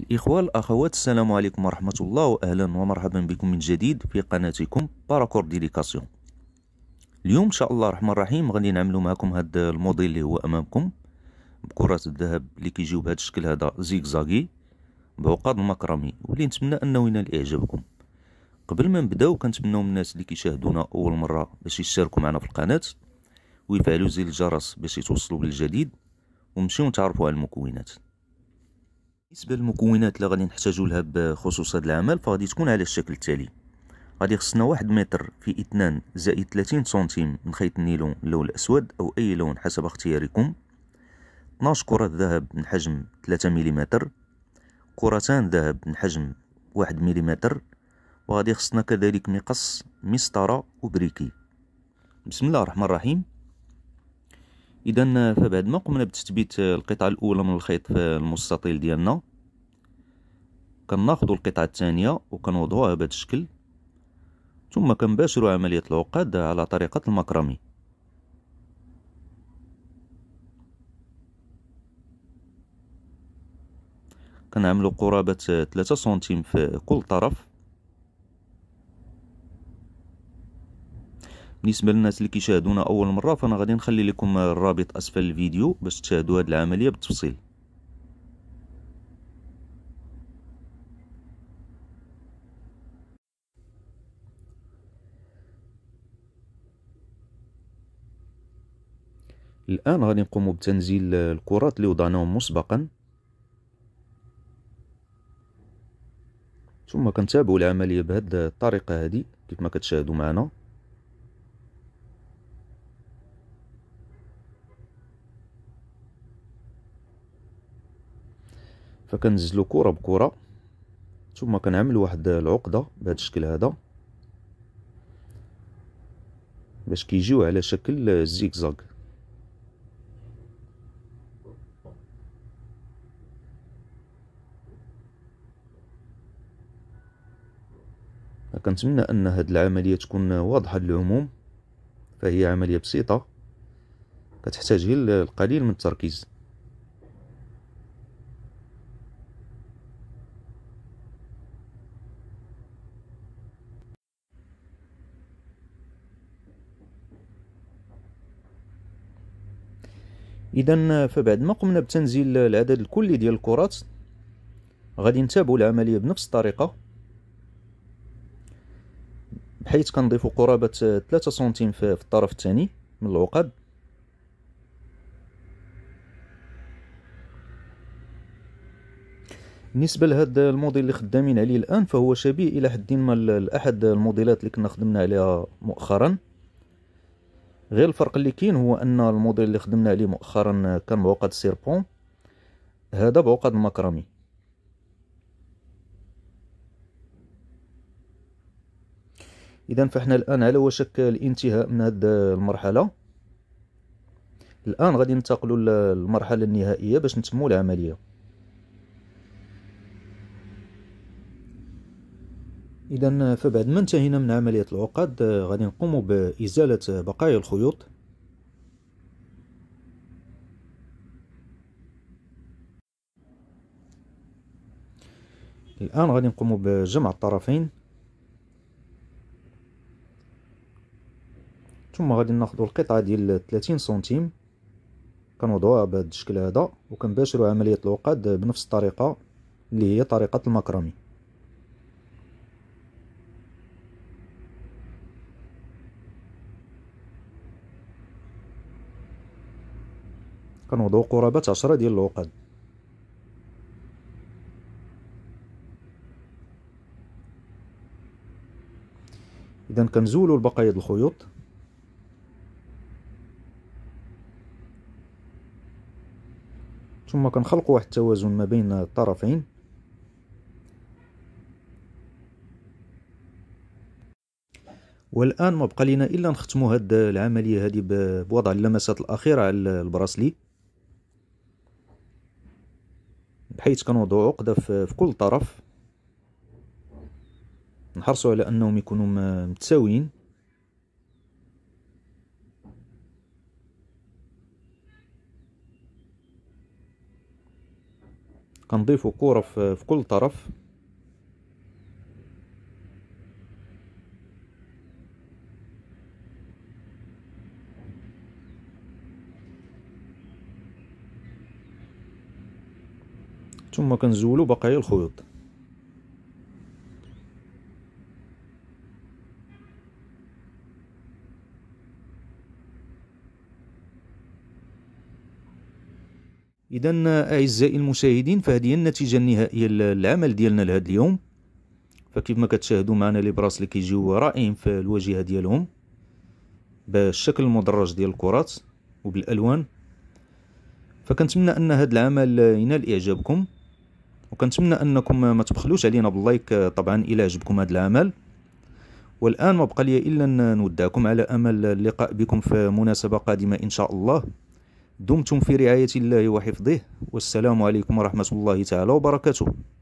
الإخوة الأخوات السلام عليكم ورحمة الله وأهلا ومرحبا بكم من جديد في قناتكم باراكور ديليكاسيون اليوم إن شاء الله الرحمن الرحيم غادي نعملو معكم هاد الموديل اللي هو أمامكم بكرات الذهب اللي كيجيو بهذا الشكل هذا زيكزاكي بعقاد المكرمي واللي نتمنى أنه ينال إعجابكم قبل ما نبداو كنتمناو من الناس اللي كيشاهدونا أول مرة باش يشتركوا معنا في القناة ويفعلوا زر الجرس باش يتوصلوا بالجديد ومشيو نتعرفوا على المكونات بالنسبه للمكونات اللي غادي نحتاجو لها بخصوص هذا العمل فغادي تكون على الشكل التالي غادي خصنا واحد متر في اثنان زائد 30 سنتيم من خيط النيلون اللون الاسود او اي لون حسب اختياركم 12 كرة ذهب من حجم 3 ملم كرتان ذهب من حجم 1 ملم وغادي خصنا كذلك مقص مسطرة وبريكي بسم الله الرحمن الرحيم اذا فبعد ما قمنا بتثبيت القطعه الاولى من الخيط في المستطيل ديالنا كناخذوا القطعه الثانيه وكنوضعوها بهذا الشكل ثم كنباشروا عمليه العقد على طريقه المكرمي كنعملوا قرابه 3 سنتيم في كل طرف بالنسبه للناس اللي كيشاهدونا اول مره فانا غادي نخلي لكم الرابط اسفل الفيديو باش تشاهدوا هذه العمليه بالتفصيل الان غادي نقوم بتنزيل الكرات اللي وضعناهم مسبقا ثم كنتابعوا العمليه بهذه الطريقه هذه كيف ما كتشاهدوا معنا فكنزلو كره بكره ثم كنعمل واحد العقده بهذا الشكل هذا باش كيجيو على شكل زيكزاك كنتمنى ان هاد العمليه تكون واضحه للعموم فهي عمليه بسيطه كتحتاج غير القليل من التركيز اذا فبعد ما قمنا بتنزيل العدد الكلي ديال الكرات غادي نتابعوا العمليه بنفس الطريقه بحيث كنضيفوا قرابه 3 سنتيم في الطرف الثاني من العقد بالنسبه لهذا الموديل اللي خدامين عليه الان فهو شبيه الى حد ما لاحد الموديلات اللي كنا خدمنا عليها مؤخرا غير الفرق اللي كاين هو ان الموديل اللي خدمنا عليه مؤخرا كان بعقد سيربون هذا بعقد المكرمي اذا فاحنا الان على وشك الانتهاء من هذه المرحله الان غادي ننتقلوا للمرحله النهائيه باش نتموا العمليه اذا فبعد ما انتهينا من عمليه العقد آه، غادي نقوم بازاله بقايا الخيوط الان غادي نقوم بجمع الطرفين ثم غادي ناخذ القطعه ديال 30 سنتيم كنوضعوها بهذا الشكل هذا وكنباشروا عمليه العقد بنفس الطريقه اللي هي طريقه المكرمي كنوضعو قرابة عشرة ديال العقد اذا كنزولو البقايا ديال الخيوط ثم كنخلقوا واحد التوازن ما بين الطرفين والان ما بقى لنا الا نختموا هاد العمليه هذه بوضع اللمسات الاخيره على البراسلي بحيث كنوضعو عقده في كل طرف نحرصوا على انهم يكونوا متساويين كنضيفوا كره في كل طرف ثم كنزولو بقايا الخيوط اذا اعزائي المشاهدين فهذه النتيجه النهائيه للعمل ديالنا لهذا اليوم فكيف ما كتشاهدوا معنا لي براس اللي كيجيو رائعين في الواجهه ديالهم بالشكل المدرج ديال الكرات وبالالوان فكنتمنى ان هذا العمل ينال اعجابكم وكنتمنى انكم ما تبخلوش علينا باللايك آه، طبعا الى عجبكم هذا العمل والان ما بقى لي الا ان نودعكم على امل اللقاء بكم في مناسبه قادمه ان شاء الله دمتم في رعايه الله وحفظه والسلام عليكم ورحمه الله تعالى وبركاته